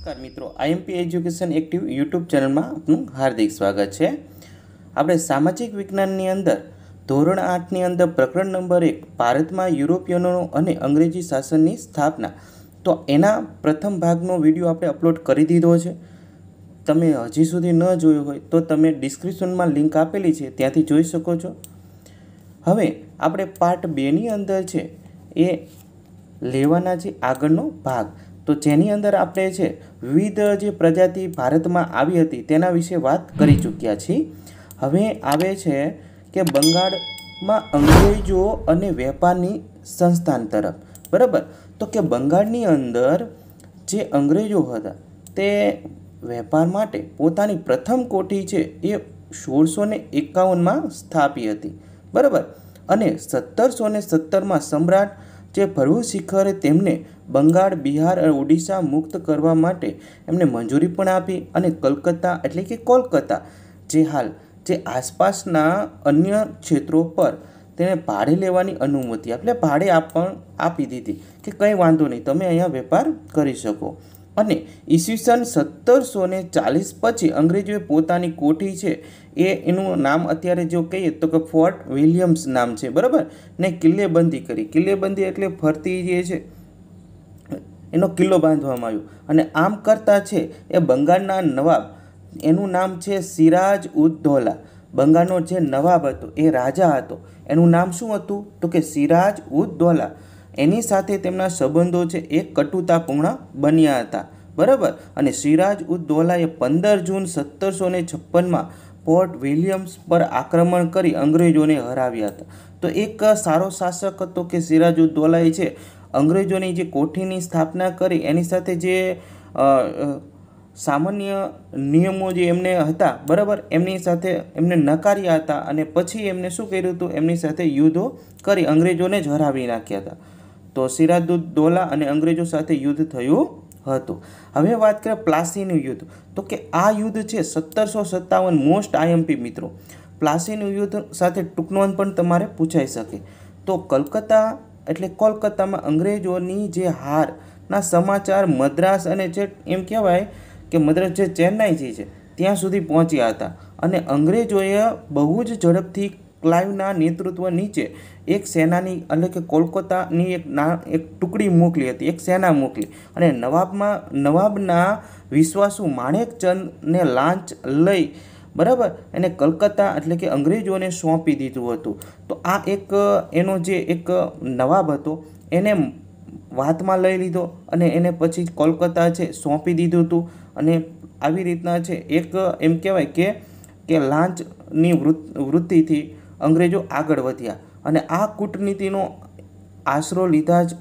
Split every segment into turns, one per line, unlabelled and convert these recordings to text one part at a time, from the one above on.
નમસ્કાર મિત્રો IMP education active YouTube ચેનલમાં આપનું હાર્દિક સ્વાગત છે આપણે સામાજિક વિજ્ઞાનની અંદર ધોરણ આઠની અંદર પ્રકરણ નંબર એક ભારતમાં યુરોપિયનો અને અંગ્રેજી શાસનની સ્થાપના તો એના પ્રથમ ભાગનો વિડીયો આપણે અપલોડ કરી દીધો છે તમે હજી સુધી ન જોયો હોય તો તમે ડિસ્ક્રિપ્શનમાં લિંક આપેલી છે ત્યાંથી જોઈ શકો છો હવે આપણે પાર્ટ બેની અંદર છે એ લેવાના છે આગળનો ભાગ તો જેની અંદર આપણે છે વિવિધ જે પ્રજાતિ ભારતમાં આવી હતી તેના વિશે વાત કરી ચૂક્યા છીએ હવે આવે છે કે બંગાળમાં અંગ્રેજો અને વેપારની સંસ્થાન તરફ બરાબર તો કે બંગાળની અંદર જે અંગ્રેજો હતા તે વેપાર માટે પોતાની પ્રથમ કોઠી છે એ સોળસો ને એકાવનમાં સ્થાપી હતી બરાબર અને સત્તરસો ને સત્તરમાં સમ્રાટ જે ભરવું શિખરે તેમને બંગાળ બિહાર અને ઓડિશા મુક્ત કરવા માટે એમને મંજૂરી પણ આપી અને કલકત્તા એટલે કે કોલકાતા જે હાલ જે આસપાસના અન્ય ક્ષેત્રો પર તેને ભાડે લેવાની અનુમતિ એટલે ભાડે પણ આપી દીધી કે કંઈ વાંધો નહીં તમે અહીંયા વેપાર કરી શકો અને ઈસવીસન સત્તરસો ને ચાલીસ પછી અંગ્રેજોએ પોતાની કોઠી છે એ એનું નામ અત્યારે જો કહીએ તો કે ફોર્ટ વિલિયમ્સ નામ છે બરાબર ને કિલ્લેબંધી કરી કિલ્લેબંધી એટલે ફરતી જે છે એનો કિલ્લો બાંધવામાં આવ્યો અને આમ કરતાં છે એ બંગાળના નવાબ એનું નામ છે સિરાજ ઉદ્દૌલા બંગાળનો જે નવાબ હતો એ રાજા હતો એનું નામ શું હતું તો કે સિરાજ ઉદ્દૌલા એની સાથે તેમના સંબંધો છે એ કટુતાપૂર્ણ બન્યા હતા બરાબર અને સિરાજ ઉદ પંદર જૂન સત્તરસો ને છપ્પનમાં પોર્ટ વિલિયમ્સ પર આક્રમણ કરી અંગ્રેજોને હરાવ્યા હતા તો એક સારો શાસક હતો કે સિરાજ ઉદ દૌલાએ છે અંગ્રેજોની જે કોઠીની સ્થાપના કરી એની સાથે જે સામાન્ય નિયમો જે એમને હતા બરાબર એમની સાથે એમને નકાર્યા હતા અને પછી એમને શું કર્યું હતું એમની સાથે યુદ્ધો કરી અંગ્રેજોને જ હરાવી નાખ્યા હતા તો સિરાજુદ્દોલા અને અંગ્રેજો સાથે યુદ્ધ થયું હતું હવે વાત કરીએ પ્લાસીનું યુદ્ધ તો કે આ યુદ્ધ છે સત્તરસો સત્તાવન મોસ્ટ આઈએમપી મિત્રો પ્લાસીનું યુદ્ધ સાથે ટૂંકનોંધ પણ તમારે પૂછાઈ શકે તો કલકત્તા એટલે કોલકાતામાં અંગ્રેજોની જે હારના સમાચાર મદ્રાસ અને જે એમ કહેવાય કે મદ્રાસ જે ચેન્નાઈથી છે ત્યાં સુધી પહોંચ્યા હતા અને અંગ્રેજોએ બહુ જ ઝડપથી ક્લાઇવના નેતૃત્વ નીચે એક સેનાની એટલે કે કોલકાતાની એક ના એક ટુકડી મોકલી હતી એક સેના મોકલી અને નવાબમાં નવાબના વિશ્વાસુ માણેકચંદને લાંચ લઈ બરાબર એને કલકત્તા એટલે કે અંગ્રેજોને સોંપી દીધું હતું તો આ એક એનો જે એક નવાબ હતો એને વાતમાં લઈ લીધો અને એને પછી કોલકાતા છે સોંપી દીધું હતું અને આવી રીતના છે એક એમ કહેવાય કે કે લાંચની વૃત્તિથી અંગ્રેજો આગળ વધ્યા અને આ કૂટનીતિનો આશરો લીધા જ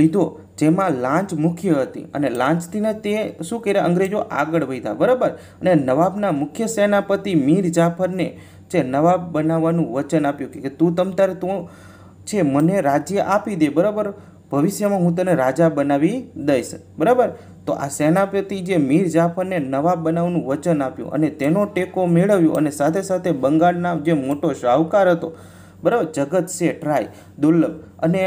લીધો જેમાં લાંચ મુખ્ય હતી અને લાંચથીને તે શું કર્યા અંગ્રેજો આગળ વધ્યા બરાબર અને નવાબના મુખ્ય સેનાપતિ મીર જાફરને જે નવાબ બનાવવાનું વચન આપ્યું કે તું તમ તારે તું છે મને રાજ્ય આપી દે બરાબર ભવિષ્યમાં હું તને રાજા બનાવી દઈશ બરાબર તો આ સેનાપતિ જે મીર જાફરને નવાબ બનાવવાનું વચન આપ્યું અને તેનો ટેકો મેળવ્યો અને સાથે સાથે બંગાળના જે મોટો શાહુકાર હતો બરાબર જગત શેઠ રાય દુર્લભ અને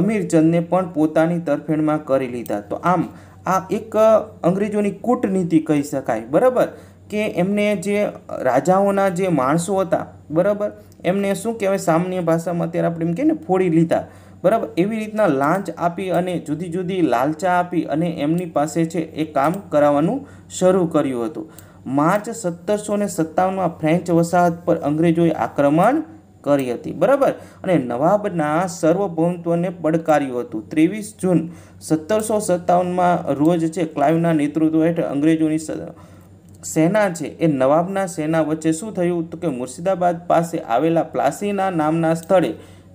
અમીરચંદને પણ પોતાની તરફેણમાં કરી લીધા તો આમ આ એક અંગ્રેજોની કૂટનીતિ કહી શકાય બરાબર કે એમને જે રાજાઓના જે માણસો હતા બરાબર એમને શું કહેવાય સામાન્ય ભાષામાં અત્યારે આપણે એમ કહીએ ને ફોડી લીધા બરાબર એવી રીતના લાંચ આપી અને જુદી જુદી લાલચા આપી અને એમની પાસે છે એ કામ કરાવવાનું શરૂ કર્યું હતું માર્ચ સત્તરસો ને સત્તાવનમાં ફ્રેન્ચ વસાહત પર અંગ્રેજોએ આક્રમણ કરી હતી બરાબર અને નવાબના સર્વભૌમત્વને પડકાર્યું હતું ત્રેવીસ જૂન સત્તરસો સત્તાવનમાં રોજ છે ક્લાઇવના નેતૃત્વ હેઠળ અંગ્રેજોની સેના છે એ નવાબના સેના વચ્ચે શું થયું તો કે મુર્શિદાબાદ પાસે આવેલા પ્લાસીના નામના સ્થળે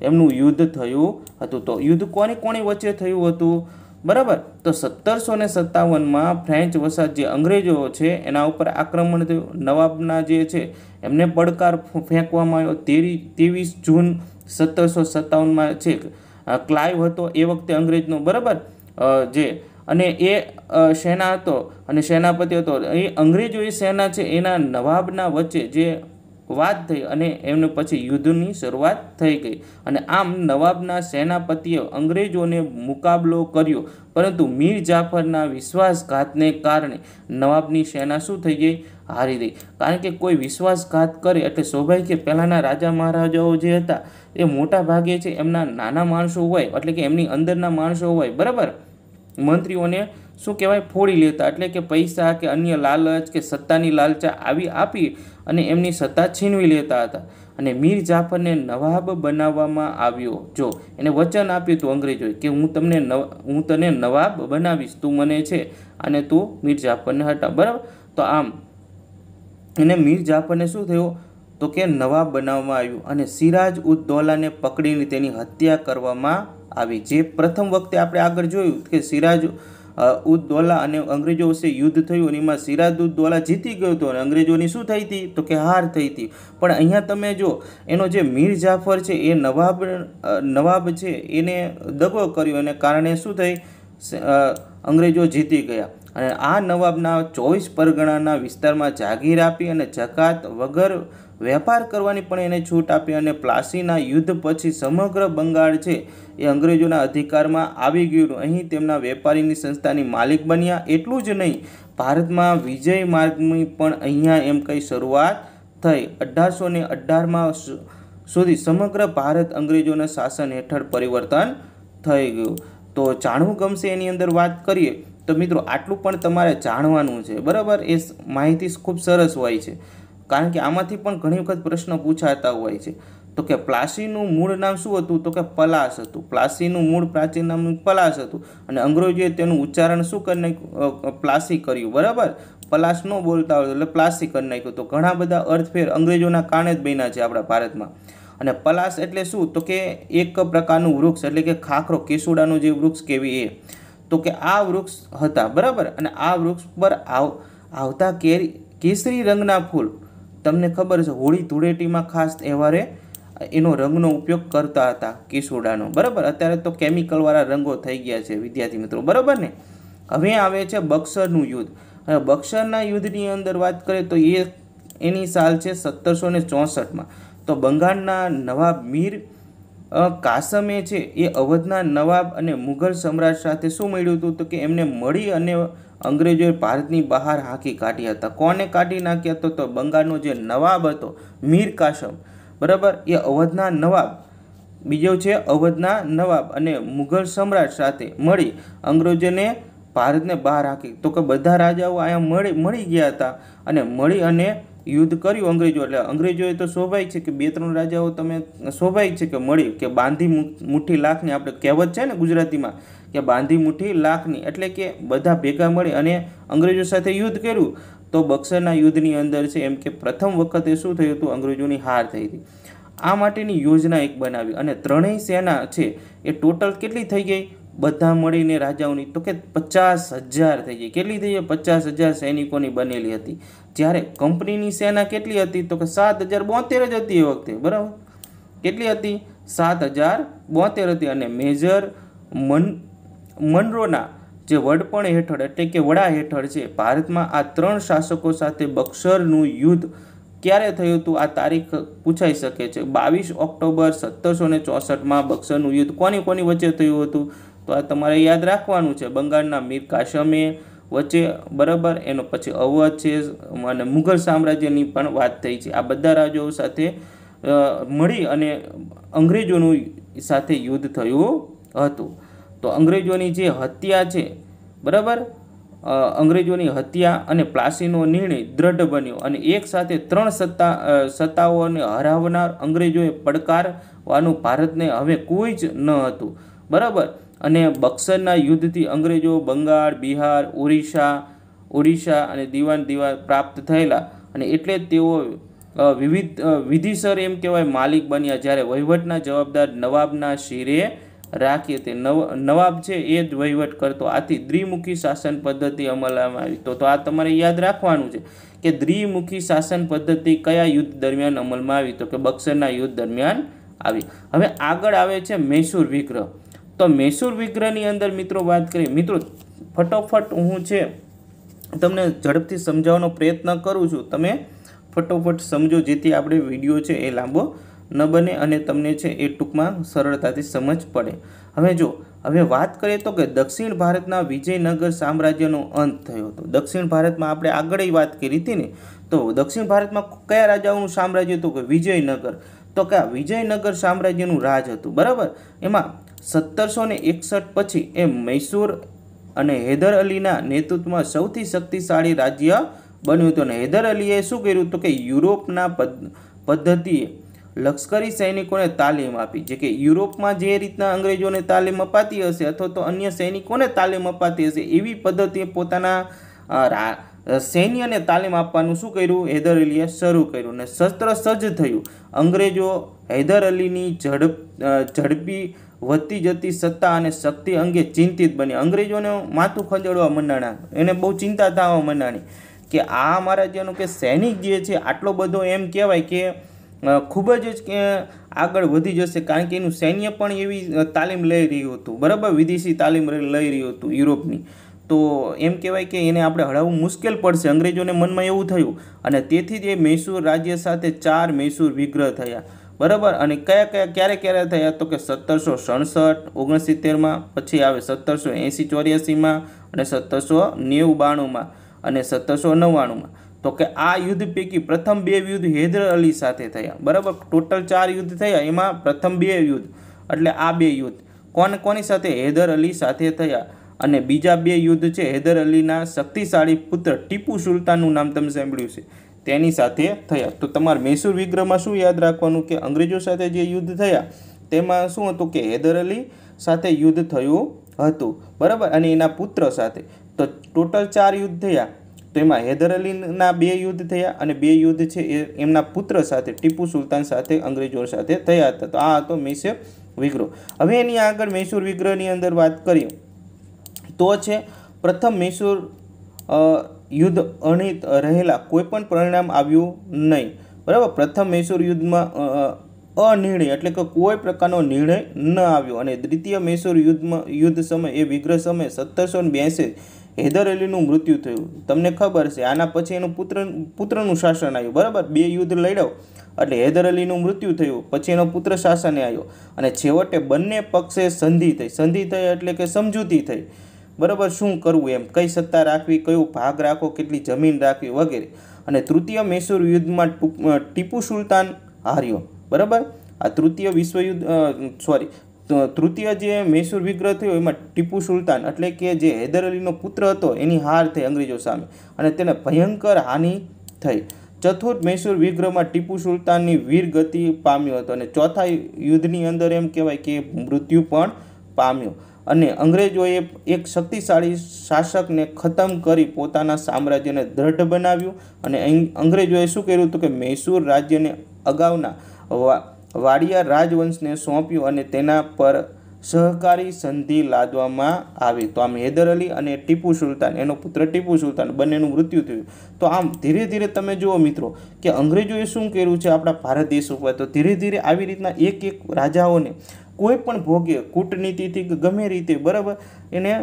એમનું યુદ્ધ થયું હતું તો યુદ્ધ કોની કોની વચ્ચે થયું હતું બરાબર તો સત્તરસો ને સત્તાવનમાં ફ્રેન્ચ વસાહત જે અંગ્રેજો છે એના ઉપર આક્રમણ થયું નવાબના જે છે એમને પડકાર ફેંકવામાં આવ્યો તેવી ત્રેવીસ જૂન સત્તરસો સત્તાવનમાં છે ક્લાઇવ હતો એ વખતે અંગ્રેજનો બરાબર જે અને એ સેના હતો અને સેનાપતિ હતો એ અંગ્રેજો એ સેના છે એના નવાબના વચ્ચે જે વાત થઈ અને એમને પછી યુદ્ધની શરૂઆત થઈ ગઈ અને આમ નવાબના સેનાપતિએ અંગ્રેજોને મુકાબલો કર્યો પરંતુ મીર જાફરના વિશ્વાસઘાતને કારણે નવાબની સેના શું થઈ ગઈ હારી ગઈ કારણ કે કોઈ વિશ્વાસઘાત કરે એટલે શોભાઈ કે પહેલાંના રાજા મહારાજાઓ જે હતા એ મોટા ભાગે છે એમના નાના માણસો હોય એટલે કે એમની અંદરના માણસો હોય બરાબર મંત્રીઓને શું કહેવાય ફોડી લેતા એટલે કે પૈસા કે અન્ય લાલચ કે સત્તાની લાલચા આવી આપી અને એમની સત્તા છીનવી લેતા હતા અને મીર જાફરને નવાબ બનાવવામાં આવ્યો જો એને વચન આપ્યું હતું અંગ્રેજોએ કે હું તમને નવ હું તને નવાબ બનાવીશ તું મને છે અને તું મીર જાફરને હટાવ બરાબર તો આમ એને મીર જાફરને શું થયું તો કે નવાબ બનાવવામાં આવ્યું અને સિરાજ ઉદ દૌલાને પકડીને તેની હત્યા કરવામાં આવી જે પ્રથમ વખતે આપણે આગળ જોયું કે સિરાજ ઉદ્દૌલા અને અંગ્રેજો વચ્ચે યુદ્ધ થયું અને એમાં સિરાજુદ્દૌલા જીતી ગયો હતો અને અંગ્રેજોની શું થઈ હતી તો કે હાર થઈ હતી પણ અહીંયા તમે જો એનો જે મીર જાફર છે એ નવાબ નવાબ છે એને દગો કર્યો એને કારણે શું થઈ અંગ્રેજો જીતી ગયા અને આ નવાબના ચોવીસ પરગણાના વિસ્તારમાં જાગીર આપી અને જકાત વગર વેપાર કરવાની પણ એને છૂટ આપી અને પ્લાસીના યુદ્ધ પછી સમગ્ર બંગાળ છે એ અંગ્રેજોના અધિકારમાં આવી ગયું અહીં તેમના વેપારીની સંસ્થાની માલિક બન્યા એટલું જ નહીં ભારતમાં વિજય માર્ગની પણ અહીંયા એમ કંઈ શરૂઆત થઈ અઢારસો ને અઢારમાં સુધી સમગ્ર ભારત અંગ્રેજોના શાસન હેઠળ પરિવર્તન થઈ ગયું તો જાણવું ગમશે એની અંદર વાત કરીએ તો મિત્રો આટલું પણ તમારે જાણવાનું છે બરાબર એ માહિતી ખૂબ સરસ હોય છે કારણ કે આમાંથી પણ ઘણી વખત પ્રશ્ન પૂછાતા હોય છે તો કે પ્લાસીનું મૂળ નામ શું હતું તો કે પલાસ હતું પ્લાસીનું મૂળ પ્રાચીન નામનું પલાસ હતું અને અંગ્રેજોએ તેનું ઉચ્ચારણ શું કરી નાખ્યું પ્લાસી કર્યું બરાબર પલાસ ન બોલતા હોય એટલે પ્લાસી કરી નાખ્યું તો ઘણા બધા અર્થફેર અંગ્રેજોના કારણે જ બન્યા છે આપણા ભારતમાં અને પલાસ એટલે શું તો કે એક પ્રકારનું વૃક્ષ એટલે કે ખાખરો કેસુડાનું જે વૃક્ષ કેવી એ તો કે આ વૃક્ષ હતા બરાબર અને આ વૃક્ષ પર આવ આવતા કેરી કેસરી રંગના ફૂલ તમને ખબર છે હોળી ધૂળેટીમાં ખાસ તહેવારે એનો રંગનો ઉપયોગ કરતા હતા કિસોડાનો બરાબર અત્યારે તો કેમિકલવાળા રંગો થઈ ગયા છે વિદ્યાર્થી મિત્રો બરાબર ને હવે આવે છે બક્સરનું યુદ્ધ હવે બક્સરના યુદ્ધની અંદર વાત કરીએ તો એ એની સાલ છે સત્તરસો ને ચોસઠમાં તો બંગાળના નવાબ મીર કાસમે છે એ અવધના નવાબ અને મુઘલ સમ્રાટ સાથે શું મળ્યું હતું તો કે એમને મળી અને અંગ્રેજોએ ભારતની બહાર હાંકી કાઢી હતા કોને કાઢી નાખ્યા હતો તો બંગાળનો જે નવાબ હતો મીર કાશમ બરાબર એ અવધના નવાબ બીજો છે અવધના નવાબ અને મુઘલ સમ્રાટ સાથે મળી અંગ્રેજોને ભારતને બહાર હાંકી તો કે બધા રાજાઓ અહીંયા મળી મળી ગયા હતા અને મળી અને યુદ્ધ કર્યું અંગ્રેજો એટલે અંગ્રેજોએ તો સ્વાભાવિક છે કે બે ત્રણ રાજાઓ તમે સ્વાભાવિક છે કે મળી કે બાંધી મુઠ્ઠી લાખની આપણે કહેવત છે ને ગુજરાતીમાં કે બાંધી મુઠ્ઠી લાખની એટલે કે બધા ભેગા મળી અને અંગ્રેજો સાથે યુદ્ધ કર્યું તો બક્સરના યુદ્ધની અંદર છે એમ કે પ્રથમ વખતે શું થયું હતું અંગ્રેજોની હાર થઈ હતી આ માટેની યોજના એક બનાવી અને ત્રણેય સેના છે એ ટોટલ કેટલી થઈ ગઈ બધા મળીને રાજાઓની તો કે પચાસ હજાર થઈ ગઈ કેટલી થઈ ગઈ પચાસ હજાર સૈનિકોની બનેલી હતી જ્યારે કંપનીની સેના કેટલી હતી તો કે સાત હજાર બોતેર જ હતી એ વખતે બરાબર કેટલી હતી સાત હજાર બોતેર હતી અને મેજર મન મનરોના જે વડપણ હેઠળ એટલે કે વડા હેઠળ છે ભારતમાં આ ત્રણ શાસકો સાથે બક્સરનું યુદ્ધ ક્યારે થયું હતું આ તારીખ પૂછાઈ શકે છે બાવીસ ઓક્ટોબર સત્તરસો ને ચોસઠમાં બક્સરનું યુદ્ધ કોની કોની વચ્ચે થયું હતું તો આ તમારે યાદ રાખવાનું છે બંગાળના મીર કાશમે વચ્ચે બરાબર એનો પછી અવધ છે અને મુઘલ સામ્રાજ્યની પણ વાત થઈ છે આ બધા રાજ્યો સાથે મળી અને અંગ્રેજોનું સાથે યુદ્ધ થયું હતું તો અંગ્રેજોની જે હત્યા છે બરાબર અંગ્રેજોની હત્યા અને પ્લાસીનો નિર્ણય દ્રઢ બન્યો અને એક સાથે ત્રણ સત્તા સત્તાઓને હરાવનાર અંગ્રેજોએ પડકારવાનું ભારતને હવે કોઈ જ ન હતું બરાબર અને બક્સરના યુદ્ધથી અંગ્રેજો બંગાળ બિહાર ઓરિસ્સા ઓડિશા અને દિવાન દિવાન પ્રાપ્ત થયેલા અને એટલે તેઓ વિવિધ વિધિસર એમ કહેવાય માલિક બન્યા જ્યારે વહીવટના જવાબદાર નવાબના શિરે રાખીએ તે નવ નવાબ છે એ જ વહીવટ કરતો આથી દ્વિમુખી શાસન પદ્ધતિ અમલમાં આવી તો તો આ તમારે યાદ રાખવાનું છે કે દ્વિમુખી શાસન પદ્ધતિ કયા યુદ્ધ દરમિયાન અમલમાં આવી તો કે બક્સરના યુદ્ધ દરમિયાન આવી હવે આગળ આવે છે મૈસૂર વિગ્રહ તો મૈસૂર વિગ્રહની અંદર મિત્રો વાત કરીએ મિત્રો ફટોફટ હું છે તમને ઝડપથી સમજાવવાનો પ્રયત્ન કરું છું તમે ફટોફટ સમજો જેથી આપણે વિડીયો છે એ લાંબો ન બને અને તમને છે એ ટૂંકમાં સરળતાથી સમજ પડે હવે જો હવે વાત કરીએ તો કે દક્ષિણ ભારતના વિજયનગર સામ્રાજ્યનો અંત થયો હતો દક્ષિણ ભારતમાં આપણે આગળ વાત કરી હતી ને તો દક્ષિણ ભારતમાં કયા રાજાઓનું સામ્રાજ્ય હતું કે વિજયનગર તો કે આ વિજયનગર સામ્રાજ્યનું રાજ હતું બરાબર એમાં સત્તરસો ને એકસઠ પછી એ મૈસૂર અને હૈદર અલીના નેતૃત્વમાં સૌથી શક્તિશાળી રાજ્ય બન્યું હતું અને હૈદર અલીએ શું કર્યું તો કે યુરોપના પદ્ધતિએ લશ્કરી સૈનિકોને તાલીમ આપી જે કે યુરોપમાં જે રીતના અંગ્રેજોને તાલીમ અપાતી હશે અથવા તો અન્ય સૈનિકોને તાલીમ અપાતી હશે એવી પદ્ધતિએ પોતાના સૈન્યને તાલીમ આપવાનું શું કર્યું હૈદર અલીએ શરૂ કર્યું અને શસ્ત્ર સજ્જ થયું અંગ્રેજો હૈદર અલીની ઝડપ ઝડપી વધતી જતી સત્તા અને શક્તિ અંગે ચિંતિત બની અંગ્રેજોને માથું ખંજડવા મંડાણા એને બહુ ચિંતા થવા મંડાણી કે આ અમારા જેનો કે સૈનિક જે છે આટલો બધો એમ કહેવાય કે ખૂબ જ આગળ વધી જશે કારણ કે એનું સૈન્ય પણ એવી તાલીમ લઈ રહ્યું હતું બરાબર વિદેશી તાલીમ લઈ રહ્યું હતું યુરોપની તો એમ કહેવાય કે એને આપણે હરાવવું મુશ્કેલ પડશે અંગ્રેજોને મનમાં એવું થયું અને તેથી જ એ મૈસૂર રાજ્ય સાથે ચાર મૈસૂર વિગ્રહ થયા બરાબર અને કયા કયા ક્યારે ક્યારે થયા તો કે સત્તરસો સડસઠ ઓગણસિત્તેરમાં પછી આવે સત્તરસો એંસી ચોર્યાસીમાં અને સત્તરસો નેવું બાણુંમાં અને સત્તરસો નવ્વાણુંમાં તો કે આ યુદ્ધ પૈકી પ્રથમ બે યુદ્ધ હૈદર અલી સાથે થયા બરાબર ટોટલ ચાર યુદ્ધ થયા એમાં પ્રથમ બે યુદ્ધ એટલે આ બે યુદ્ધ કોને કોની સાથે હૈદર અલી સાથે થયા અને બીજા બે યુદ્ધ છે હૈદર અલીના શક્તિશાળી પુત્ર ટીપુ સુલતાનનું નામ તમે સાંભળ્યું છે તેની સાથે થયા તો તમારે મૈસૂર વિગ્રહમાં શું યાદ રાખવાનું કે અંગ્રેજો સાથે જે યુદ્ધ થયા તેમાં શું હતું કે હૈદર અલી સાથે યુદ્ધ થયું હતું બરાબર અને એના પુત્ર સાથે તો ટોટલ ચાર યુદ્ધ થયા તેમાં હૈદર અલીના બે યુદ્ધ થયા અને બે યુદ્ધ છે એ એમના પુત્ર સાથે ટીપુ સુલતાન સાથે અંગ્રેજો સાથે થયા હતા તો આ હતો મૈસૂર વિગ્રહ હવે એની આગળ મૈસૂર વિગ્રહની અંદર વાત કરીએ તો છે પ્રથમ મૈસૂર યુદ્ધ અણિત રહેલા કોઈપણ પરિણામ આવ્યું નહીં બરાબર પ્રથમ મૈસૂર યુદ્ધમાં અનિર્ણય એટલે કે કોઈ પ્રકારનો નિર્ણય ન આવ્યો અને દ્વિતીય મૈસુર યુદ્ધમાં યુદ્ધ સમય એ વિગ્રહ સમય સત્તરસો ને હૈદર અલીનું મૃત્યુ થયું તમને ખબર છે આના પછી એનું પુત્ર પુત્રનું શાસન આવ્યું બરાબર બે યુદ્ધ લડ્યો એટલે હૈદર અલીનું મૃત્યુ થયું પછી એનો પુત્ર શાસને આવ્યો અને છેવટે બંને પક્ષે સંધિ થઈ સંધિ થઈ એટલે કે સમજૂતી થઈ બરાબર શું કરવું એમ કઈ સત્તા રાખવી કયો ભાગ રાખો કેટલી જમીન રાખવી વગેરે અને તૃતીય મૈસૂર યુદ્ધમાં ટીપુ સુલતાન હાર્યો બરાબર આ તૃતીય વિશ્વયુદ્ધ સોરી તૃતીય જે મૈસૂર વિગ્રહ થયો એમાં ટીપુ સુલતાન એટલે કે જે હૈદર અલીનો પુત્ર હતો એની હાર થઈ અંગ્રેજો સામે અને તેને ભયંકર હાનિ થઈ ચતુર્થ મૈસૂર વિગ્રહમાં ટીપુ સુલતાનની વીર ગતિ પામ્યો હતો અને ચોથા યુદ્ધની અંદર એમ કહેવાય કે મૃત્યુ પણ પામ્યો અને અંગ્રેજોએ એક શક્તિશાળી શાસકને ખતમ કરી પોતાના સામ્રાજ્યને દ્રઢ બનાવ્યું અને અંગ્રેજોએ શું કર્યું હતું કે મૈસૂર રાજ્યને અગાઉના વાડિયા રાજવંશને સોંપ્યું અને તેના પર સહકારી સંધિ લાદવામાં આવી તો આમ હૈદર અલી અને ટીપુ સુલતાન એનો પુત્ર ટીપુ સુલતાન બંનેનું મૃત્યુ થયું તો આમ ધીરે ધીરે તમે જુઓ મિત્રો કે અંગ્રેજોએ શું કર્યું છે આપણા ભારત દેશ ઉપર તો ધીરે ધીરે આવી રીતના એક એક રાજાઓને કોઈ પણ ભોગે કૂટનીતિથી ગમે રીતે બરાબર એને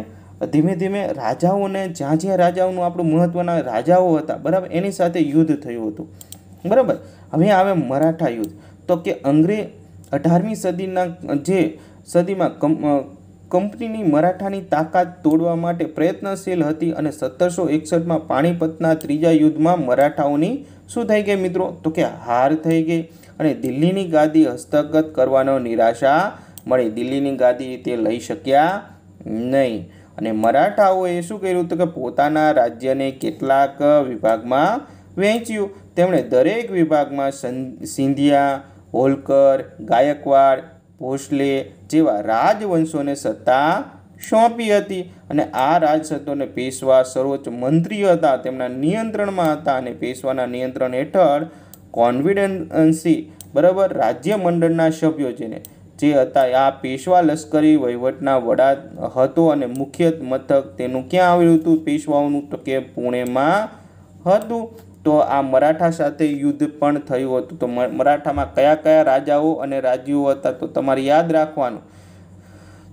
ધીમે ધીમે રાજાઓને જ્યાં જ્યાં રાજાઓનું આપણું મહત્ત્વના રાજાઓ હતા બરાબર એની સાથે યુદ્ધ થયું હતું બરાબર હવે આવે મરાઠા યુદ્ધ તો કે અંગ્રે અઢારમી સદીના જે સદીમાં કંપનીની મરાઠાની તાકાત તોડવા માટે પ્રયત્નશીલ હતી અને સત્તરસો એકસઠમાં પાણીપતના ત્રીજા યુદ્ધમાં મરાઠાઓની શું થઈ ગઈ મિત્રો તો કે હાર થઈ ગઈ અને દિલ્હીની ગાદી હસ્તગત કરવાનો નિરાશા મળી દિલ્હીની ગાદી તે લઈ શક્યા નહીં અને મરાઠાઓએ શું કર્યું તો કે પોતાના રાજ્યને કેટલાક વિભાગમાં વહેંચ્યું તેમણે દરેક વિભાગમાં સિંધિયા હોલકર ગાયકવાડ ભોસલે જેવા રાજવંશોને સત્તા સોંપી હતી અને આ રાજસત્તોને પેશવા સર્વોચ્ચ મંત્રી હતા તેમના નિયંત્રણમાં હતા અને પેશવાના નિયંત્રણ હેઠળ કોન્ફિડન્સી બરાબર રાજ્ય મંડળના સભ્યો જેને જે હતા આ પેશવા લશ્કરી વહીવટના વડા હતો અને મુખ્ય મથક તેનું ક્યાં આવ્યું હતું પેશવાઓનું તો કે પુણેમાં હતું તો આ મરાઠા સાથે યુદ્ધ પણ થયું હતું તો મરાઠામાં કયા કયા રાજાઓ અને રાજ્યો હતા તો તમારે યાદ રાખવાનું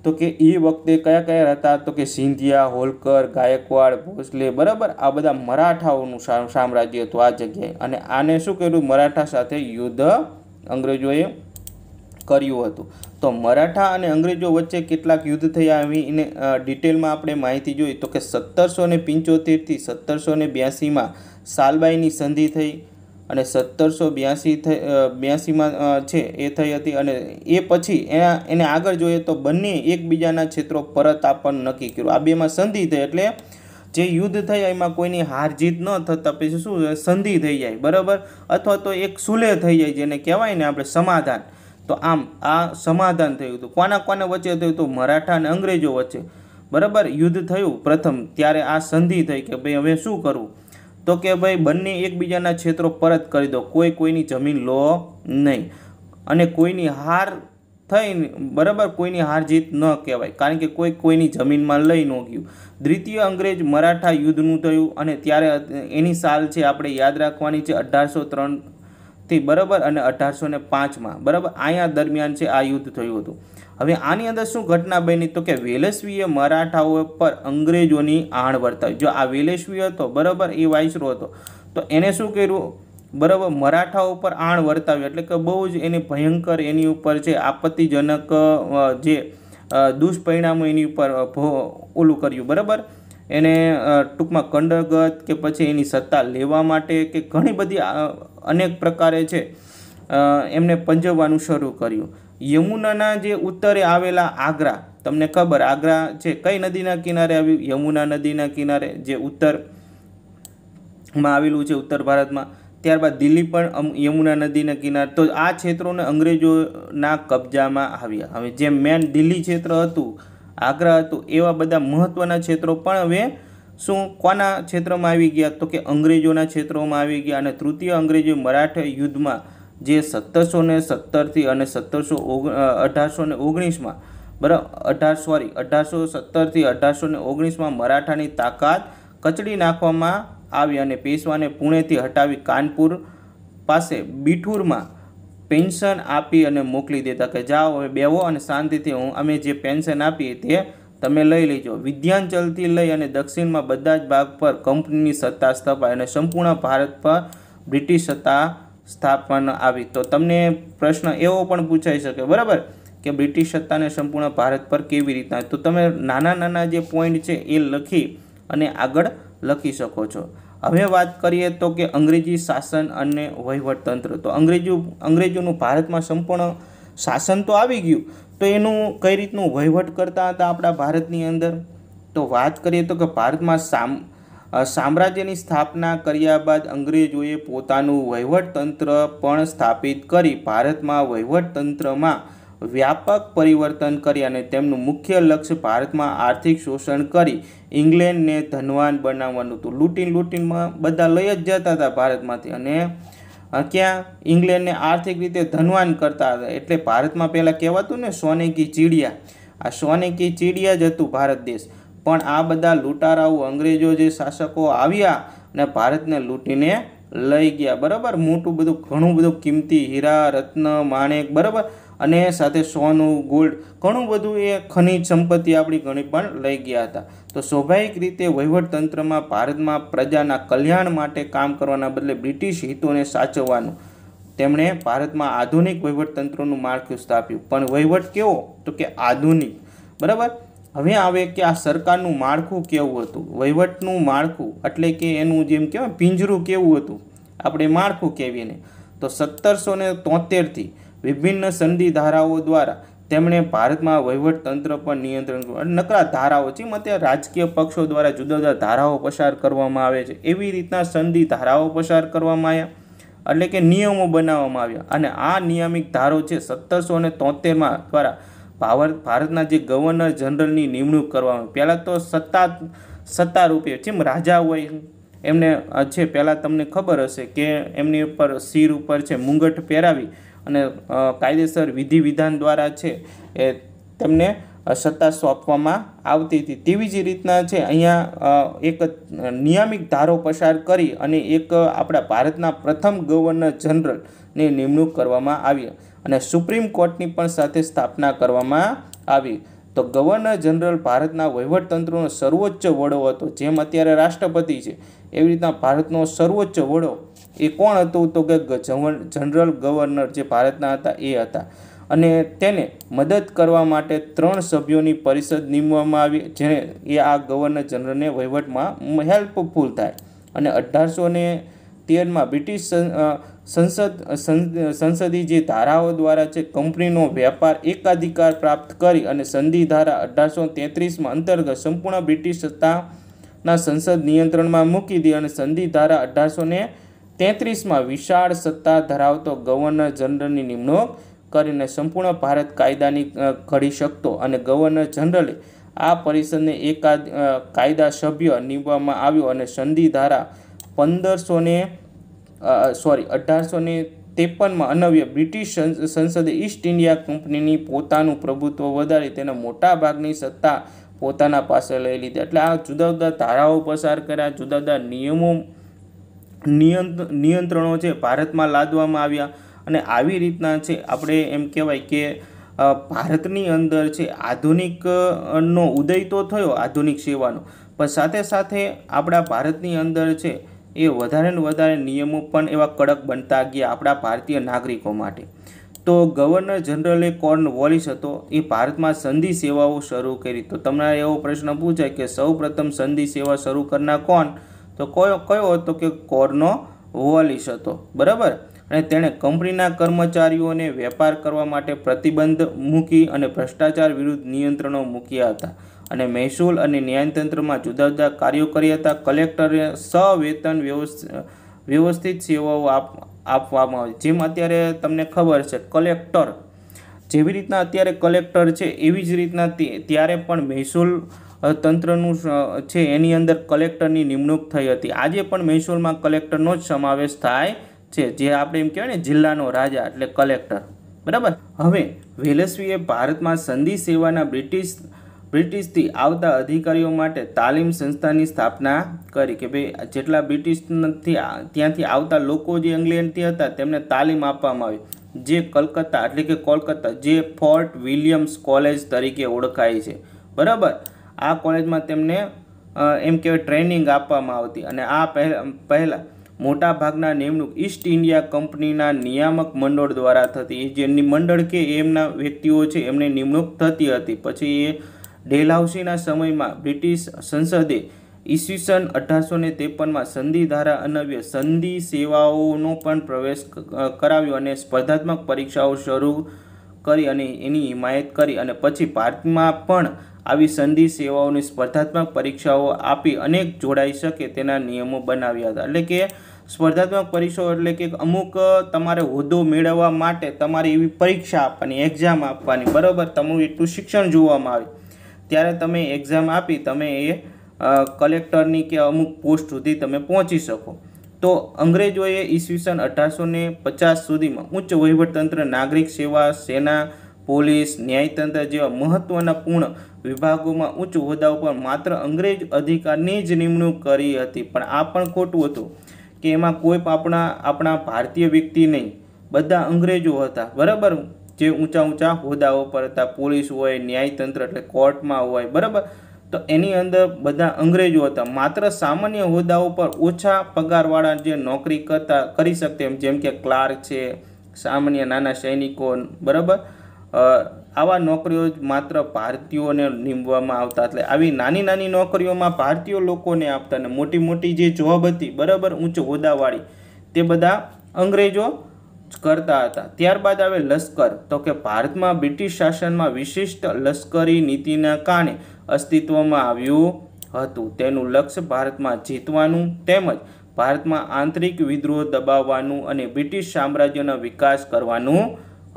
તો કે એ વખતે કયા કયા હતા તો કે સિંધિયા હોલકર ગાયકવાડ ભોસલે બરાબર આ બધા મરાઠાઓનું સામ્રાજ્ય હતું આ જગ્યાએ અને આને શું કર્યું મરાઠા સાથે યુદ્ધ અંગ્રેજોએ કર્યું હતું તો મરાઠા અને અંગ્રેજો વચ્ચે કેટલાક યુદ્ધ થયા એને ડિટેલમાં આપણે માહિતી જોઈ તો કે સત્તરસો ને પંચોતેરથી સત્તરસો ને બ્યાસીમાં સાલબાઈની સંધિ થઈ અને સત્તરસો બ્યાસી થઈ બ્યાસીમાં છે એ થઈ હતી અને એ પછી એના એને આગળ જોઈએ તો બંને એકબીજાના ક્ષેત્રો પરત આપવાનું નક્કી કર્યું આ બેમાં સંધિ થઈ એટલે જે યુદ્ધ થયા એમાં કોઈની હાર જીત ન થતાં પછી શું સંધિ થઈ જાય બરાબર અથવા તો એક સુલે થઈ જાય જેને કહેવાય ને આપણે સમાધાન તો આમ આ સમાધાન થયું હતું કોના કોને વચ્ચે થયું હતું મરાઠા અને અંગ્રેજો વચ્ચે બરાબર યુદ્ધ થયું પ્રથમ ત્યારે આ સંધિ થઈ કે ભાઈ હવે શું કરવું તો કે ભાઈ બંને એકબીજાના ક્ષેત્રો પરત કરી દો કોઈ કોઈની જમીન લો નહીં અને કોઈની હાર થઈ બરાબર કોઈની હાર જીત ન કહેવાય કારણ કે કોઈ કોઈની જમીનમાં લઈ ન ગયું દ્વિતીય અંગ્રેજ મરાઠા યુદ્ધનું થયું અને ત્યારે એની સાલ છે આપણે યાદ રાખવાની છે અઢારસો ત્રણથી બરાબર અને અઢારસો ને પાંચમાં બરાબર અહીંયા દરમિયાન છે આ યુદ્ધ થયું હતું હવે આની અંદર શું ઘટના બની તો કે વેલેશ્વીએ મરાઠાઓ પર અંગ્રેજોની આણ વર્તાવી જો આ વેલેશ્વી હતો બરાબર એ વાઇસરો હતો તો એને શું કર્યું બરાબર મરાઠાઓ ઉપર આણ વર્તાવ્યું એટલે કે બહુ જ એની ભયંકર એની ઉપર જે આપત્તિજનક જે દુષ્પરિણામો એની ઉપર ઓલું કર્યું બરાબર એને ટૂંકમાં કંડગત કે પછી એની સત્તા લેવા માટે કે ઘણી બધી અનેક પ્રકારે છે એમને પંજવવાનું શરૂ કર્યું યમુનાના જે ઉત્તરે આવેલા આગ્રા તમને ખબર આગ્રા છે કઈ નદીના કિનારે આવ્યું યમુના નદીના કિનારે જે ઉત્તરમાં આવેલું છે ઉત્તર ભારતમાં ત્યારબાદ દિલ્હી પણ યમુના નદીના કિનારે તો આ ક્ષેત્રોને અંગ્રેજોના કબજામાં આવ્યા હવે જેમ મેન દિલ્હી ક્ષેત્ર હતું આગ્રા હતું એવા બધા મહત્ત્વના ક્ષેત્રો પણ હવે શું કોના ક્ષેત્રમાં આવી ગયા તો કે અંગ્રેજોના ક્ષેત્રોમાં આવી ગયા અને તૃતીય અંગ્રેજો મરાઠા યુદ્ધમાં જે સત્તરસો ને સત્તરથી અને સત્તરસો ઓગ અઢારસો ને ઓગણીસમાં બરાબર અઢાર સોરી અઢારસો સત્તરથી અઢારસો ને ઓગણીસમાં મરાઠાની તાકાત કચડી નાખવામાં આવી અને પેશવાને પુણેથી હટાવી કાનપુર પાસે બિઠુરમાં પેન્શન આપી અને મોકલી દેતા કે જાઓ હવે બેવો અને શાંતિથી હું અમે જે પેન્શન આપીએ તે તમે લઈ લેજો વિધ્યાંચલથી લઈ અને દક્ષિણમાં બધા જ ભાગ પર કંપનીની સત્તા સ્થપાઈ અને સંપૂર્ણ ભારત પર બ્રિટિશ સત્તા સ્થાપવામાં આવી તો તમને પ્રશ્ન એવો પણ પૂછાઈ શકે બરાબર કે બ્રિટિશ સત્તાને સંપૂર્ણ ભારત પર કેવી રીતના તો તમે નાના નાના જે પોઈન્ટ છે એ લખી અને આગળ લખી શકો છો હવે વાત કરીએ તો કે અંગ્રેજી શાસન અને વહીવટતંત્ર તો અંગ્રેજો અંગ્રેજોનું ભારતમાં સંપૂર્ણ શાસન તો આવી ગયું તો એનું કઈ રીતનું વહીવટ કરતા હતા આપણા ભારતની અંદર તો વાત કરીએ તો કે ભારતમાં સામ સામ્રાજ્યની સ્થાપના કર્યા બાદ અંગ્રેજોએ પોતાનું વહીવટતંત્ર પણ સ્થાપિત કરી ભારતમાં વહીવટતંત્રમાં વ્યાપક પરિવર્તન કરી અને તેમનું મુખ્ય લક્ષ્ય ભારતમાં આર્થિક શોષણ કરી ઇંગ્લેન્ડને ધનવાન બનાવવાનું હતું લૂંટીન લૂંટીનમાં બધા લઈ જ જતા હતા ભારતમાંથી અને ક્યાં ઇંગ્લેન્ડને આર્થિક રીતે ધનવાન કરતા હતા એટલે ભારતમાં પહેલાં કહેવાતું ને સોને કી ચીડિયા આ સોને કી ચીડિયા જ હતું ભારત દેશ પણ આ બધા લૂંટારાઓ અંગ્રેજો જે શાસકો આવ્યા અને ભારતને લૂંટીને લઈ ગયા બરાબર મોટું બધું ઘણું બધું કિંમતી હીરા રત્ન માણેક બરાબર અને સાથે સોનું ગોલ્ડ ઘણું બધું એ ખનિજ સંપત્તિ આપણી ઘણી પણ લઈ ગયા હતા તો સ્વાભાવિક રીતે વહીવટતંત્રમાં ભારતમાં પ્રજાના કલ્યાણ માટે કામ કરવાના બદલે બ્રિટિશ હિતોને સાચવવાનું તેમણે ભારતમાં આધુનિક વહીવટતંત્રનું માળખું સ્થાપ્યું પણ વહીવટ કેવો તો કે આધુનિક બરાબર હવે આવે કે આ સરકારનું માળખું કેવું હતું વહીવટનું માળખું એટલે કે એનું જેમ કહેવાય પિંજરું કેવું હતું આપણે માળખું કહેવીને તો સત્તરસો ને તોતેરથી વિભિન્ન સંધિ ધારાઓ દ્વારા તેમણે ભારતમાં વહીવટ તંત્ર પર નિયંત્રણ અને નકરા ધારાઓ છે મતે રાજકીય પક્ષો દ્વારા જુદા જુદા ધારાઓ પસાર કરવામાં આવે છે એવી રીતના સંધિ ધારાઓ પસાર કરવામાં આવ્યા એટલે કે નિયમો બનાવવામાં આવ્યા અને આ નિયમિત ધારો છે સત્તરસો ને તોતેરમાં દ્વારા ભારતના જે ગવર્નર જનરલની નિમણૂક કરવામાં પહેલાં તો સત્તા સત્તા રૂપે જેમ રાજા હોય એમને છે પહેલાં તમને ખબર હશે કે એમની ઉપર શિર ઉપર છે મુંગટ પહેરાવી અને કાયદેસર વિધિ વિધાન દ્વારા છે એ તેમને સત્તા સોંપવામાં આવતી હતી તેવી જ રીતના છે અહીંયા એક નિયામિક ધારો પસાર કરી અને એક આપણા ભારતના પ્રથમ ગવર્નર જનરલની નિમણૂક કરવામાં આવી અને સુપ્રીમ કોર્ટની પણ સાથે સ્થાપના કરવામાં આવી તો ગવર્નર જનરલ ભારતના વહીવટતંત્રનો સર્વોચ્ચ વડો હતો જેમ અત્યારે રાષ્ટ્રપતિ છે એવી રીતના ભારતનો સર્વોચ્ચ વડો એ કોણ હતું તો કે જનરલ ગવર્નર જે ભારતના હતા એ હતા અને તેને મદદ કરવા માટે ત્રણ સભ્યોની પરિષદ નીમવામાં આવી જેને એ આ ગવર્નર જનરલને વહીવટમાં હેલ્પફુલ થાય અને અઢારસો ને તેરમાં બ્રિટિશ સંસદ સંસદીય જે ધારાઓ દ્વારા છે કંપનીનો વ્યાપાર એકાધિકાર પ્રાપ્ત કરી અને સંધિ ધારા અઢારસો તેત્રીસમાં અંતર્ગત સંપૂર્ણ બ્રિટિશ સત્તાના સંસદ નિયંત્રણમાં મૂકી દીધી અને સંધિ ધારા અઢારસો ને તેત્રીસમાં વિશાળ સત્તા ધરાવતો ગવર્નર જનરલની નિમણૂક કરીને સંપૂર્ણ ભારત કાયદાની ઘડી શકતો અને ગવર્નર જનરલે આ પરિષદને એકાદ કાયદા સભ્ય નીમવામાં આવ્યો અને સંધિ ધારા પંદરસો ને સોરી અઢારસો ને ત્રેપનમાં અનવ્ય બ્રિટિશ સંસદે ઈસ્ટ ઇન્ડિયા કંપનીની પોતાનું પ્રભુત્વ વધારી તેના મોટા ભાગની સત્તા પોતાના પાસે લઈ લીધી એટલે આ જુદા જુદા ધારાઓ પસાર કર્યા જુદા જુદા નિયમો નિયંત્ર નિયંત્રણો છે ભારતમાં લાદવામાં આવ્યા અને આવી રીતના છે આપણે એમ કહેવાય કે ભારતની અંદર છે આધુનિકનો ઉદય તો થયો આધુનિક સેવાનો પણ સાથે સાથે આપણા ભારતની અંદર છે એ વધારે ને વધારે નિયમો પણ એવા કડક બનતા ગયા આપણા ભારતીય નાગરિકો માટે તો ગવર્નર જનરલે કોર્ન વોલિસ હતો એ ભારતમાં સંધિ સેવાઓ શરૂ કરી તો તમને એવો પ્રશ્ન પૂછાય કે સૌપ્રથમ સંધિ સેવા શરૂ કરનાર કોણ તો કયો કયો હતો કે કોર્નો વોલિસ હતો બરાબર અને તેણે કંપનીના કર્મચારીઓને વેપાર કરવા માટે પ્રતિબંધ મૂકી અને ભ્રષ્ટાચાર વિરુદ્ધ નિયંત્રણો મૂક્યા હતા અને મહેસૂલ અને ન્યાયતંત્રમાં જુદા જુદા કાર્યો કર્યા હતા કલેક્ટરે સવેતન વ્યવસ્થિત સેવાઓ આપ આપવામાં આવી જેમ અત્યારે તમને ખબર છે કલેક્ટર જેવી રીતના અત્યારે કલેક્ટર છે એવી જ રીતના ત્યારે પણ મહેસૂલ તંત્રનું છે એની અંદર કલેક્ટરની નિમણૂક થઈ હતી આજે પણ મહેસૂલમાં કલેક્ટરનો જ સમાવેશ થાય છે જે આપણે એમ કહેવાય ને જિલ્લાનો રાજા એટલે કલેક્ટર બરાબર હવે વેલેસ્વીએ ભારતમાં સંધિ સેવાના બ્રિટિશ બ્રિટિશથી આવતા અધિકારીઓ માટે તાલીમ સંસ્થાની સ્થાપના કરી કે ભાઈ જેટલા બ્રિટિશથી ત્યાંથી આવતા લોકો જે ઇંગ્લેન્ડથી હતા તેમને તાલીમ આપવામાં આવી જે કલકત્તા એટલે કે કોલકાતા જે ફોર્ટ વિલિયમ્સ કોલેજ તરીકે ઓળખાય છે બરાબર આ કોલેજમાં તેમને એમ કહેવાય ટ્રેનિંગ આપવામાં આવતી અને આ પહેલાં પહેલાં મોટાભાગના નિમણૂક ઈસ્ટ ઇન્ડિયા કંપનીના નિયામક મંડળ દ્વારા થતી જે મંડળ કે એમના વ્યક્તિઓ છે એમને નિમણૂક થતી હતી પછી એ ડેલહાઉસીના સમયમાં બ્રિટિશ સંસદે ઈસવીસન અઢારસો ને ત્રેપનમાં સંધિ ધારા અનવ્ય સંધિ સેવાઓનો પણ પ્રવેશ કરાવ્યો અને સ્પર્ધાત્મક પરીક્ષાઓ શરૂ કરી અને એની હિમાયત કરી અને પછી ભારતમાં પણ આવી સંધિ સેવાઓની સ્પર્ધાત્મક પરીક્ષાઓ આપી અનેક જોડાઈ શકે તેના નિયમો બનાવ્યા હતા એટલે કે સ્પર્ધાત્મક પરીક્ષાઓ એટલે કે અમુક તમારે હોદ્દો મેળવવા માટે તમારે એવી પરીક્ષા આપવાની એક્ઝામ આપવાની બરાબર તમારું એટલું શિક્ષણ જોવામાં આવ્યું ત્યારે તમે એક્ઝામ આપી તમે એ કલેક્ટરની કે અમુક પોસ્ટ સુધી તમે પહોંચી શકો તો અંગ્રેજોએ ઈસવીસન અઢારસો ને પચાસ સુધીમાં ઉચ્ચ વહીવટતંત્ર નાગરિક સેવા સેના પોલીસ ન્યાયતંત્ર જેવા મહત્ત્વના પૂર્ણ વિભાગોમાં ઉચ્ચ હોદ્દા ઉપર માત્ર અંગ્રેજ અધિકારની જ નિમણૂક કરી હતી પણ આ પણ ખોટું હતું કે એમાં કોઈ આપણા આપણા ભારતીય વ્યક્તિ નહીં બધા અંગ્રેજો હતા બરાબર જે ઊંચા ઊંચા હોદ્દાઓ પર હતા પોલીસ હોય ન્યાયતંત્ર એટલે કોર્ટમાં હોય બરાબર તો એની અંદર બધા અંગ્રેજો હતા માત્ર સામાન્ય હોદ્દાઓ પર ઓછા પગારવાળા જે નોકરી કરતા કરી શકતા એમ જેમ કે ક્લાર્ક છે સામાન્ય નાના સૈનિકો બરાબર આવા નોકરીઓ માત્ર ભારતીયોને નીમવામાં આવતા એટલે આવી નાની નાની નોકરીઓમાં ભારતીયો લોકોને આપતા અને મોટી મોટી જે જોબ હતી બરાબર ઊંચો હોદ્દાવાળી તે બધા અંગ્રેજો કરતા હતા ત્યારબાદ આવે લશ્કર તો કે ભારતમાં બ્રિટિશ શાસનમાં વિશિષ્ટ લશ્કરી નીતિના કારણે અસ્તિત્વમાં આવ્યું હતું તેનું લક્ષ્ય ભારતમાં જીતવાનું તેમજ ભારતમાં આંતરિક વિદ્રોહ દબાવવાનું અને બ્રિટિશ સામ્રાજ્યનો વિકાસ કરવાનું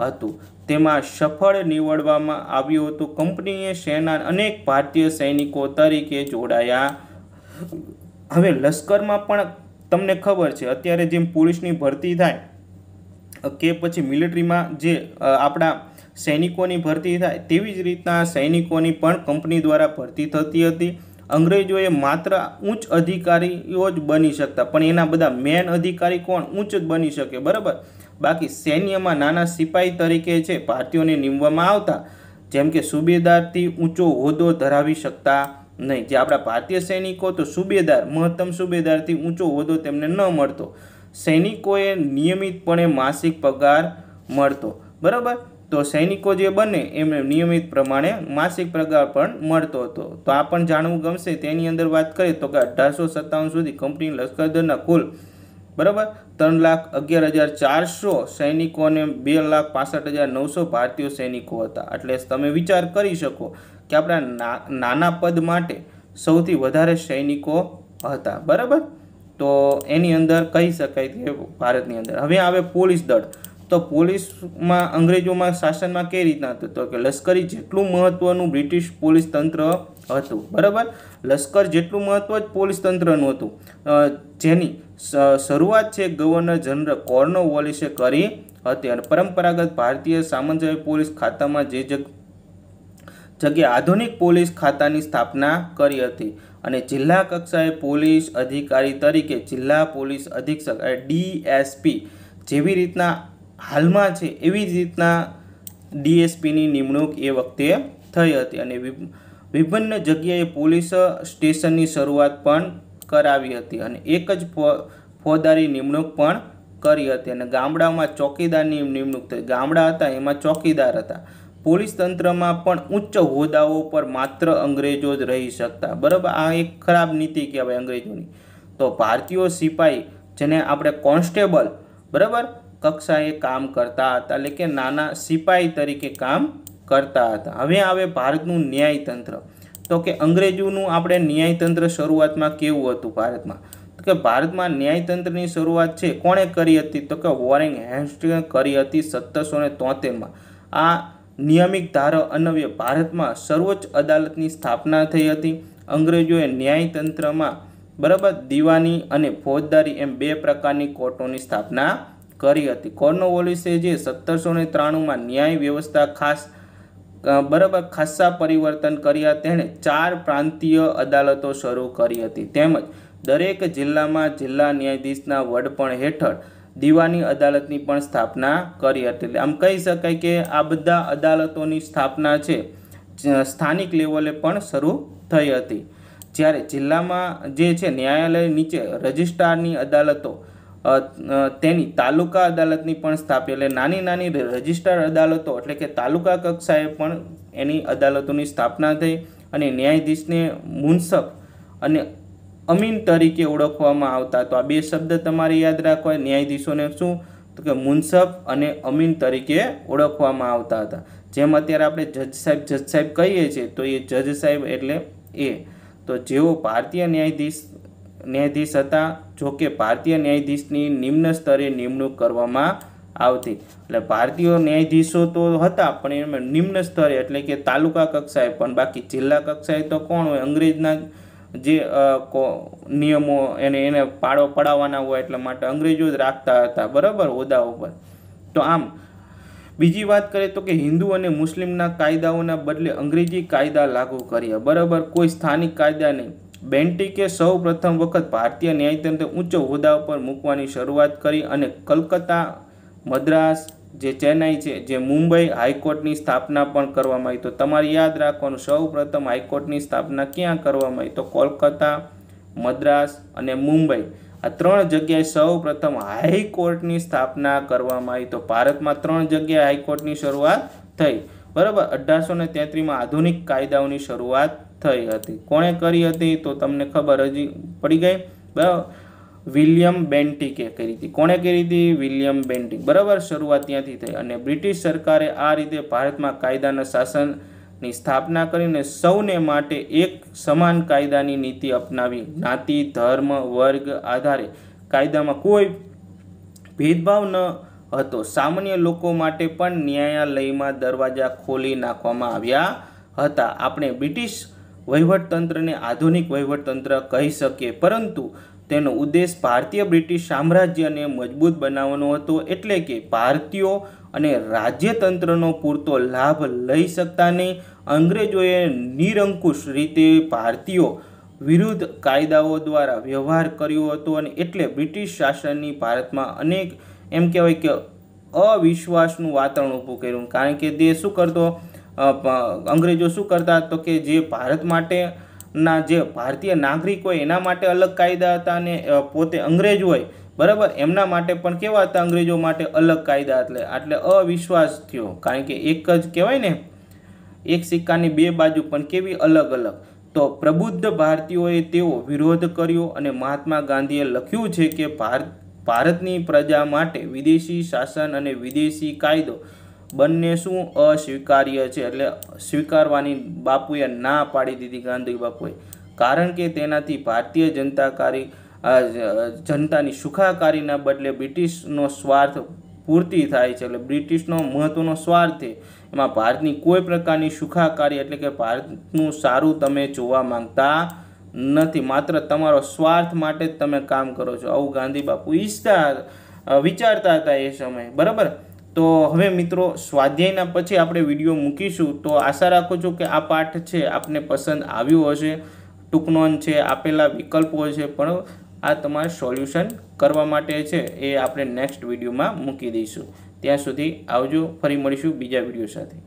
હતું તેમાં સફળ નીવડવામાં આવ્યું હતું કંપનીએ સેના અનેક ભારતીય સૈનિકો તરીકે જોડાયા હવે લશ્કરમાં પણ તમને ખબર છે અત્યારે જેમ પોલીસની ભરતી થાય કે પછી મિલિટરીમાં જે આપણા સૈનિકોની ભરતી થાય તેવી જ રીતના સૈનિકોની પણ કંપની દ્વારા ભરતી થતી હતી અંગ્રેજોએ માત્ર ઉચ્ચ અધિકારીઓ જ બની શકતા પણ એના બધા મેન અધિકારી કોણ ઉચ્ચ જ બની શકે બરાબર બાકી સૈન્યમાં નાના સિપાહી તરીકે છે ભારતીયોને નીમવામાં આવતા જેમ કે સુબેદારથી ઊંચો હોદ્દો ધરાવી શકતા નહીં જે આપણા ભારતીય સૈનિકો તો સુબેદાર મહત્તમ સુબેદારથી ઊંચો હોદ્દો તેમને ન મળતો સૈનિકોએ નિયમિતપણે માસિક પગાર મળતો બરાબર તો સૈનિકો જે બને એમને નિયમિત પ્રમાણે માસિક પગાર પણ મળતો હતો તો આ પણ જાણવું ગમશે તેની અંદર વાત કરીએ તો કે અઢારસો સત્તાવન સુધી કંપની લશ્કરદળના કુલ બરાબર ત્રણ લાખ અગિયાર હજાર ચારસો સૈનિકો અને બે લાખ પાસઠ હજાર નવસો ભારતીય સૈનિકો હતા એટલે તમે વિચાર કરી શકો કે આપણા નાના પદ માટે સૌથી વધારે સૈનિકો હતા બરાબર તો એની અંદર કહી શકાય કે ભારતની અંદર હવે આવે પોલીસ દળ તો પોલીસમાં અંગ્રેજોમાં શાસનમાં કઈ રીતના હતું તો કે લશ્કરી જેટલું મહત્ત્વનું બ્રિટિશ પોલીસ તંત્ર હતું બરાબર લશ્કર જેટલું મહત્ત્વ જ પોલીસ તંત્રનું હતું જેની શરૂઆત છે ગવર્નર જનરલ કોર્નો વોલિસે કરી હતી અને પરંપરાગત ભારતીય સામંતવાદી પોલીસ ખાતામાં જે જગ્યાએ આધુનિક પોલીસ ખાતાની સ્થાપના કરી હતી અને જિલ્લા કક્ષાએ પોલીસ અધિકારી તરીકે જિલ્લા પોલીસ અધિક્ષક ડીએસપી જેવી રીતના હાલમાં છે એવી જ રીતના ડીએસપીની નિમણૂક એ વખતે થઈ હતી અને વિભિન્ન જગ્યાએ પોલીસ સ્ટેશનની શરૂઆત પણ કરાવી હતી અને એક જ ફોજદારી નિમણૂક પણ કરી હતી અને ગામડામાં ચોકીદારની નિમણૂક થઈ ગામડા હતા એમાં ચોકીદાર હતા પોલીસ તંત્રમાં પણ ઉચ્ચ હોદ્દાઓ પર માત્ર અંગ્રેજો જ રહી શકતા બરાબર આ એક ખરાબ નીતિ કહેવાય અંગ્રેજોની તો ભારતીયો સિપાઈ જેને આપણે કોન્સ્ટેબલ બરાબર કક્ષાએ કામ કરતા હતા એટલે કે નાના સિપાઈ તરીકે કામ કરતા હતા હવે આવે ભારતનું ન્યાયતંત્ર તો કે અંગ્રેજોનું આપણે ન્યાયતંત્ર શરૂઆતમાં કેવું હતું ભારતમાં તો કે ભારતમાં ન્યાયતંત્રની શરૂઆત છે કોણે કરી હતી તો કે વોરિંગ હેસ્ટિંગે કરી હતી સત્તરસો ને તોતેરમાં આ નિયમિત ધારો અન્વયે ભારતમાં સર્વોચ્ચ અદાલતની સ્થાપના થઈ હતી અંગ્રેજોએ ન્યાયતંત્રમાં બરાબર દીવાની અને ફોજદારી એમ બે પ્રકારની કોર્ટોની સ્થાપના કરી હતી કોર્નોવોલિસે જે સત્તરસો ને ત્રાણુંમાં ન્યાય વ્યવસ્થા ખાસ બરાબર ખાસ્સા પરિવર્તન કર્યા તેણે ચાર પ્રાંતીય અદાલતો શરૂ કરી હતી તેમજ દરેક જિલ્લામાં જિલ્લા ન્યાયાધીશના વડપણ હેઠળ દીવાની અદાલતની પણ સ્થાપના કરી હતી આમ કહી શકાય કે આ બધા અદાલતોની સ્થાપના છે સ્થાનિક લેવલે પણ શરૂ થઈ હતી જ્યારે જિલ્લામાં જે છે ન્યાયાલય નીચે રજિસ્ટ્રારની અદાલતો તેની તાલુકા અદાલતની પણ સ્થાપી એટલે નાની નાની રજિસ્ટ્રાર અદાલતો એટલે કે તાલુકા કક્ષાએ પણ એની અદાલતોની સ્થાપના થઈ અને ન્યાયાધીશને મુનસફ અને અમીન તરીકે ઓળખવામાં આવતા તો આ બે શબ્દ તમારે યાદ રાખવા ન્યાયાધીશોને શું તો કે મુનસફ અને અમીન તરીકે ઓળખવામાં આવતા હતા જેમ અત્યારે આપણે જજ સાહેબ જજ સાહેબ કહીએ છીએ તો એ જજ સાહેબ એટલે એ તો જેઓ ભારતીય ન્યાયાધીશ ન્યાયાધીશ હતા જો કે ભારતીય ન્યાયાધીશની નિમ્ન સ્તરે નિમણૂક કરવામાં આવતી એટલે ભારતીય ન્યાયાધીશો તો હતા પણ એમાં નિમ્ન સ્તરે એટલે કે તાલુકા કક્ષાએ પણ બાકી જિલ્લા કક્ષાએ તો કોણ હોય અંગ્રેજના જે નિયમો એને એને પાડો પડાવવાના હોય એટલા માટે અંગ્રેજો જ રાખતા હતા બરાબર હોદ્દા ઉપર તો આમ બીજી વાત કરીએ તો કે હિન્દુ અને મુસ્લિમના કાયદાઓના બદલે અંગ્રેજી કાયદા લાગુ કર્યા બરાબર કોઈ સ્થાનિક કાયદા નહીં બેન્ટિકે સૌ પ્રથમ વખત ભારતીય ન્યાયતંત્ર ઊંચો હોદ્દા ઉપર મૂકવાની શરૂઆત કરી અને કલકત્તા મદ્રાસ જે ચેન્નાઈ છે જે મુંબઈ હાઈકોર્ટની સ્થાપના પણ કરવામાં આવી તો તમારે યાદ રાખવાનું સૌ પ્રથમ હાઈકોર્ટની સ્થાપના ક્યાં કરવામાં આવી તો કોલકાતા મદ્રાસ અને મુંબઈ આ ત્રણ જગ્યાએ સૌ પ્રથમ હાઈકોર્ટની સ્થાપના કરવામાં આવી તો ભારતમાં ત્રણ જગ્યાએ હાઈકોર્ટની શરૂઆત થઈ બરાબર અઢારસો ને તેત્રીમાં આધુનિક કાયદાઓની શરૂઆત થઈ હતી કોણે કરી હતી તો તમને ખબર હજી પડી ગઈ બરાબર વિલિયમ બેન્ટિકે કરી હતી કોણે કરી હતી વિલિયમ બેન્ટિક બરાબર શરૂઆત ત્યાંથી થઈ અને બ્રિટિશ સરકારે આ રીતે ભારતમાં કાયદાના શાસનની સ્થાપના કરીને સૌને માટે એક સમાન કાયદાની નીતિ અપનાવી જ્ઞાતિ ધર્મ વર્ગ આધારે કાયદામાં કોઈ ભેદભાવ ન હતો સામાન્ય લોકો માટે પણ ન્યાયાલયમાં દરવાજા ખોલી નાખવામાં આવ્યા હતા આપણે બ્રિટિશ વહીવટતંત્રને આધુનિક વહીવટતંત્ર કહી શકીએ પરંતુ તેનો ઉદ્દેશ ભારતીય બ્રિટિશ સામ્રાજ્યને મજબૂત બનાવવાનો હતો એટલે કે ભારતીયો અને રાજ્યતંત્રનો પૂરતો લાભ લઈ શકતા નહીં અંગ્રેજોએ નિરંકુશ રીતે ભારતીયો વિરુદ્ધ કાયદાઓ દ્વારા વ્યવહાર કર્યો હતો અને એટલે બ્રિટિશ શાસનની ભારતમાં અનેક એમ કહેવાય કે અવિશ્વાસનું વાતાવરણ ઊભું કર્યું કારણ કે તે શું કરતો અંગ્રેજો શું કરતા તો કે જે ભારત માટે ના જે ભારતીય નાગરિક હોય એના માટે અલગ કાયદા હતા અને પોતે અંગ્રેજ હોય બરાબર એમના માટે પણ કેવા હતા અંગ્રેજો માટે અલગ કાયદા એટલે એટલે અવિશ્વાસ થયો કારણ કે એક જ કહેવાય ને એક સિક્કાની બે બાજુ પણ કેવી અલગ અલગ તો પ્રબુદ્ધ ભારતીયોએ તેઓ વિરોધ કર્યો અને મહાત્મા ગાંધીએ લખ્યું છે કે ભારત ભારતની પ્રજા માટે વિદેશી શાસન અને વિદેશી કાયદો બંને શું અસ્વીકાર્ય છે એટલે સ્વીકારવાની બાપુએ ના પાડી દીધી ગાંધી બાપુએ કારણ કે તેનાથી ભારતીય જનતાકારી જનતાની સુખાકારીના બદલે બ્રિટિશનો સ્વાર્થ પૂરતી થાય છે એટલે બ્રિટિશનો મહત્ત્વનો સ્વાર્થ એમાં ભારતની કોઈ પ્રકારની સુખાકારી એટલે કે ભારતનું સારું તમે જોવા માંગતા નથી માત્ર તમારો સ્વાર્થ માટે જ તમે કામ કરો છો આવું ગાંધી બાપુ ઈચ્છતા વિચારતા હતા એ સમયે બરાબર તો હવે મિત્રો સ્વાધ્યાયના પછી આપણે વિડીયો મૂકીશું તો આશા રાખું છું કે આ પાઠ છે આપને પસંદ આવ્યો હશે ટૂંકનોન છે આપેલા વિકલ્પો છે પણ આ તમારે સોલ્યુશન કરવા માટે છે એ આપણે નેક્સ્ટ વિડીયોમાં મૂકી દઈશું ત્યાં સુધી આવજો ફરી મળીશું બીજા વિડીયો સાથે